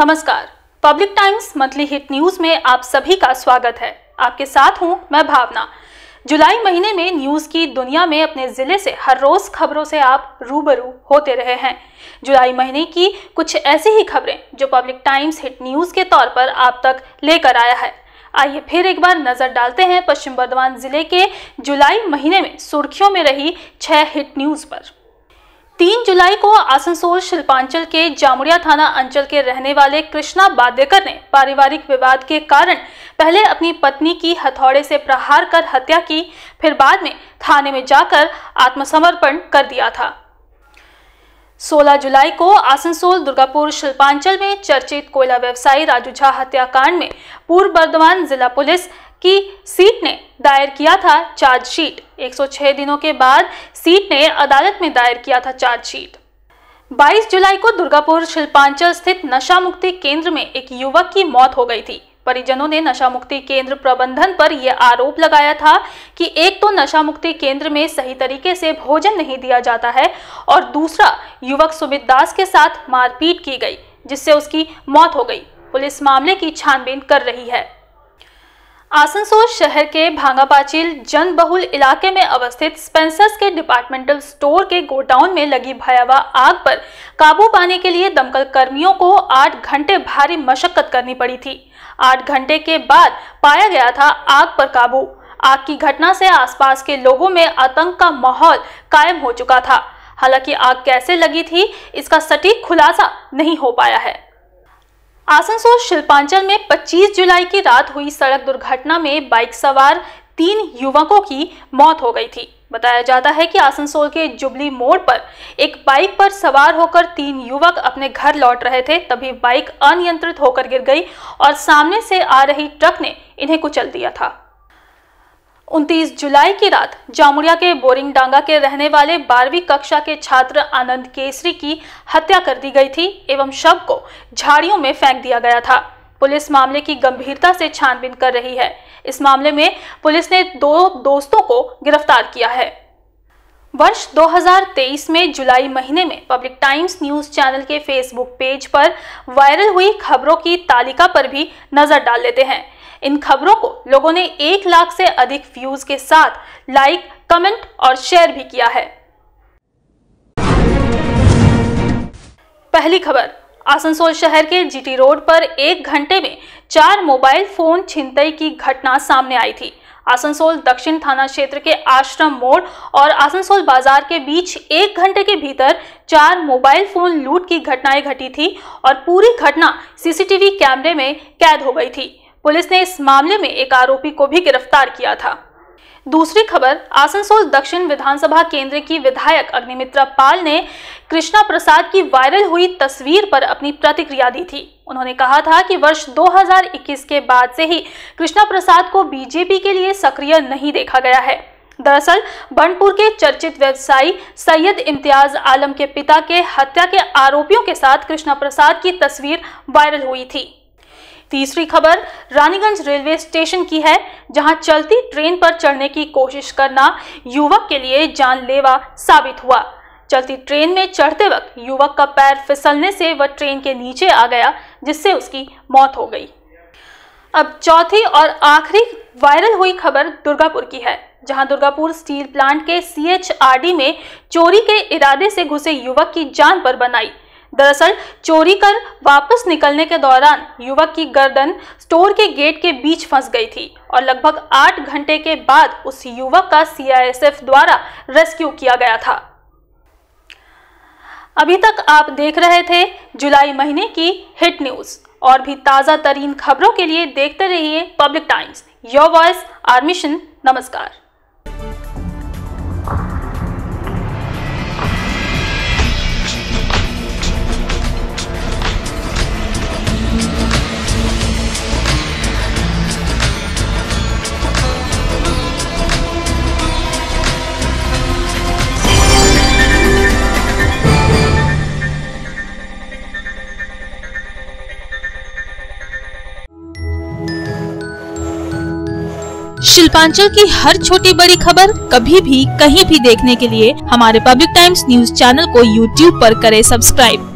नमस्कार public times monthly hit news में आप सभी का स्वागत है आपके साथ हूं मैं भावना जुलाई महीने में न्यूज की दुनिया में अपने जिले से हर रोज खबरों से आप रूबरू होते रहे हैं जुलाई महीने की कुछ ऐसी ही खबरें जो पब्लिक टाइम्स हिट न्यूज के तौर पर आप तक लेकर आया है आइए फिर एक बार नजर डालते हैं पश्चिम बर्धमान जिले के जुलाई महीने में सुर्खियों में रही छह हिट न्यूज पर तीन जुलाई को आसनसोल शिल्पांचल के जामुड़िया थाना अंचल के रहने वाले कृष्णा बादेकर ने पारिवारिक विवाद के कारण पहले अपनी पत्नी की हथौड़े से प्रहार कर हत्या की फिर बाद में थाने में जाकर आत्मसमर्पण कर दिया था 16 जुलाई को आसनसोल दुर्गापुर शिल्पांचल में चर्चित कोयला व्यवसायी राजू झा हत्याकांड में पूर्व बर्धमान जिला पुलिस कि सीट ने दायर किया था चार्जशीट 106 दिनों के बाद सीट ने अदालत में दायर किया था चार्जशीट 22 जुलाई को दुर्गापुर शिल्पांचल स्थित नशा मुक्ति केंद्र में एक युवक की मौत हो गई थी परिजनों ने नशा मुक्ति केंद्र प्रबंधन पर यह आरोप लगाया था कि एक तो नशा मुक्ति केंद्र में सही तरीके से भोजन नहीं दिया जाता है और दूसरा युवक सुमित दास के साथ मारपीट की गई जिससे उसकी मौत हो गई पुलिस मामले की छानबीन कर रही है आसनसोल शहर के भांगापाचील जन बहुल इलाके में अवस्थित स्पेंसर्स के डिपार्टमेंटल स्टोर के गोडाउन में लगी भयावह आग पर काबू पाने के लिए दमकल कर्मियों को आठ घंटे भारी मशक्कत करनी पड़ी थी आठ घंटे के बाद पाया गया था आग पर काबू आग की घटना से आसपास के लोगों में आतंक का माहौल कायम हो चुका था हालांकि आग कैसे लगी थी इसका सटीक खुलासा नहीं हो पाया है आसनसोल शिल्पांचल में 25 जुलाई की रात हुई सड़क दुर्घटना में बाइक सवार तीन युवकों की मौत हो गई थी बताया जाता है कि आसनसोल के जुबली मोड़ पर एक बाइक पर सवार होकर तीन युवक अपने घर लौट रहे थे तभी बाइक अनियंत्रित होकर गिर गई और सामने से आ रही ट्रक ने इन्हें कुचल दिया था उनतीस जुलाई की रात जामुड़िया के बोरिंग डांगा के रहने वाले बारहवीं कक्षा के छात्र आनंद केसरी की हत्या कर दी गई थी एवं शव को झाड़ियों में फेंक दिया गया था पुलिस मामले की गंभीरता से छानबीन कर रही है इस मामले में पुलिस ने दो दोस्तों को गिरफ्तार किया है वर्ष 2023 में जुलाई महीने में पब्लिक टाइम्स न्यूज चैनल के फेसबुक पेज पर वायरल हुई खबरों की तालिका पर भी नजर डाल लेते हैं इन खबरों को लोगों ने एक लाख से अधिक व्यूज के साथ लाइक कमेंट और शेयर भी किया है पहली खबर आसनसोल शहर के जीटी रोड पर एक घंटे में चार मोबाइल फोन छिनतई की घटना सामने आई थी आसनसोल दक्षिण थाना क्षेत्र के आश्रम मोड़ और आसनसोल बाजार के बीच एक घंटे के भीतर चार मोबाइल फोन लूट की घटनाएं घटी थी और पूरी घटना सीसीटीवी कैमरे में कैद हो गई थी पुलिस ने इस मामले में एक आरोपी को भी गिरफ्तार किया था दूसरी खबर आसनसोल दक्षिण विधानसभा केंद्र की विधायक अग्निमित्रा पाल ने कृष्णा प्रसाद की वायरल हुई तस्वीर पर अपनी प्रतिक्रिया दी थी उन्होंने कहा था कि वर्ष 2021 के बाद से ही कृष्णा प्रसाद को बीजेपी के लिए सक्रिय नहीं देखा गया है दरअसल बनपुर के चर्चित व्यवसायी सैयद इम्तियाज आलम के पिता के हत्या के आरोपियों के साथ कृष्णा प्रसाद की तस्वीर वायरल हुई थी तीसरी खबर रानीगंज रेलवे स्टेशन की है जहां चलती ट्रेन पर चढ़ने की कोशिश करना युवक के लिए जानलेवा साबित हुआ चलती ट्रेन में चढ़ते वक्त युवक का पैर फिसलने से वह ट्रेन के नीचे आ गया जिससे उसकी मौत हो गई अब चौथी और आखिरी वायरल हुई खबर दुर्गापुर की है जहां दुर्गापुर स्टील प्लांट के सीएचआरडी में चोरी के इरादे से घुसे युवक की जान पर बनाई दरअसल चोरी कर वापस निकलने के दौरान युवक की गर्दन स्टोर के गेट के बीच फंस गई थी और लगभग आठ घंटे के बाद उस युवक का सीआईएसएफ द्वारा रेस्क्यू किया गया था अभी तक आप देख रहे थे जुलाई महीने की हिट न्यूज और भी ताज़ा तरीन खबरों के लिए देखते रहिए public times your voice our mission नमस्कार शिल्पांचल की हर छोटी बड़ी खबर कभी भी कहीं भी देखने के लिए हमारे पब्लिक टाइम्स न्यूज चैनल को यूट्यूब पर करें सब्सक्राइब